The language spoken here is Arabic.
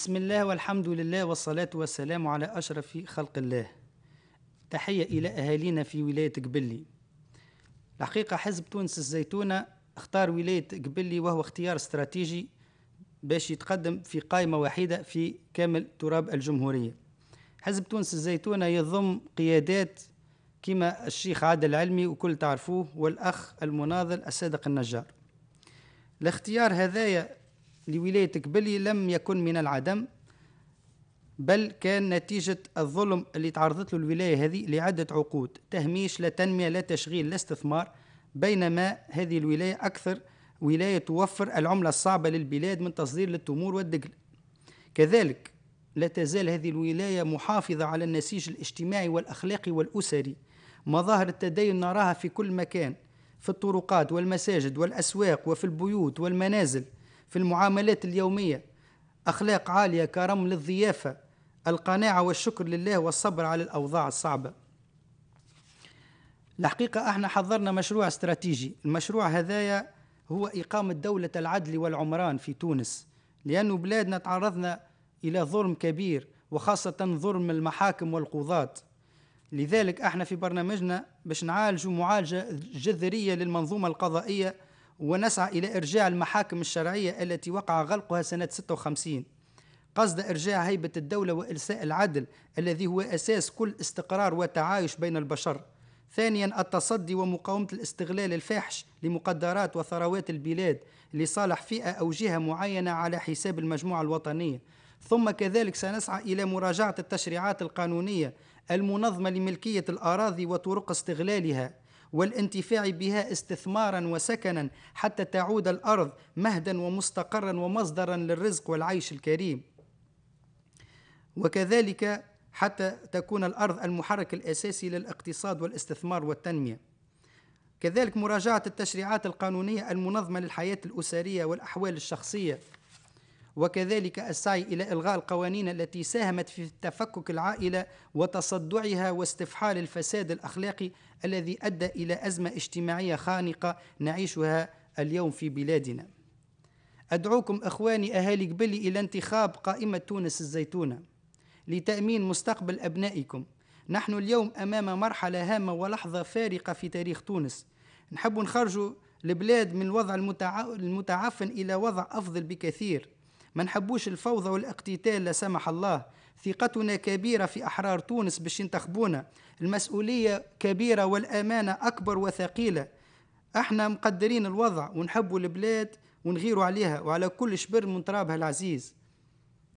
بسم الله والحمد لله والصلاة والسلام على أشرف خلق الله تحية إلى أهالينا في ولاية قبلي الحقيقة حزب تونس الزيتونة اختار ولاية قبلي وهو اختيار استراتيجي باش يتقدم في قائمة وحيدة في كامل تراب الجمهورية حزب تونس الزيتونة يضم قيادات كما الشيخ عادل العلمي وكل تعرفوه والأخ المناضل الصادق النجار الاختيار هذايا لولاية قبلي لم يكن من العدم بل كان نتيجة الظلم اللي تعرضت له الولاية هذه لعدة عقود تهميش لا تنمية لا تشغيل لا استثمار بينما هذه الولاية أكثر ولاية توفر العملة الصعبة للبلاد من تصدير للتمور والدقل كذلك لا تزال هذه الولاية محافظة على النسيج الاجتماعي والأخلاقي والأسري مظاهر التدين نراها في كل مكان في الطرقات والمساجد والأسواق وفي البيوت والمنازل في المعاملات اليومية أخلاق عالية كرم للضيافة القناعة والشكر لله والصبر على الأوضاع الصعبة الحقيقة احنا حضرنا مشروع استراتيجي المشروع هذايا هو إقامة دولة العدل والعمران في تونس لأن بلادنا تعرضنا إلى ظلم كبير وخاصة ظلم المحاكم والقضاة لذلك احنا في برنامجنا باش نعالج معالجة جذرية للمنظومة القضائية ونسعى إلى إرجاع المحاكم الشرعية التي وقع غلقها سنة 56 قصد إرجاع هيبة الدولة وإلساء العدل الذي هو أساس كل استقرار وتعايش بين البشر ثانيا التصدي ومقاومة الاستغلال الفاحش لمقدرات وثروات البلاد لصالح فئة أو جهة معينة على حساب المجموعة الوطنية ثم كذلك سنسعى إلى مراجعة التشريعات القانونية المنظمة لملكية الأراضي وطرق استغلالها والانتفاع بها استثمارا وسكنا حتى تعود الارض مهدا ومستقرا ومصدرا للرزق والعيش الكريم وكذلك حتى تكون الارض المحرك الاساسي للاقتصاد والاستثمار والتنميه كذلك مراجعه التشريعات القانونيه المنظمه للحياه الاسريه والاحوال الشخصيه وكذلك السعي الى الغاء القوانين التي ساهمت في تفكك العائله وتصدعها واستفحال الفساد الاخلاقي الذي ادى الى ازمه اجتماعيه خانقه نعيشها اليوم في بلادنا. ادعوكم اخواني اهالي قبلي الى انتخاب قائمه تونس الزيتونه لتامين مستقبل ابنائكم. نحن اليوم امام مرحله هامه ولحظه فارقه في تاريخ تونس. نحب نخرجوا البلاد من الوضع المتعفن الى وضع افضل بكثير. ما نحبوش الفوضى والاقتتال لا سمح الله ثقتنا كبيرة في أحرار تونس باش ينتخبونا المسؤولية كبيرة والأمانة أكبر وثقيلة احنا مقدرين الوضع ونحبوا البلاد ونغيروا عليها وعلى كل شبر من ترابها العزيز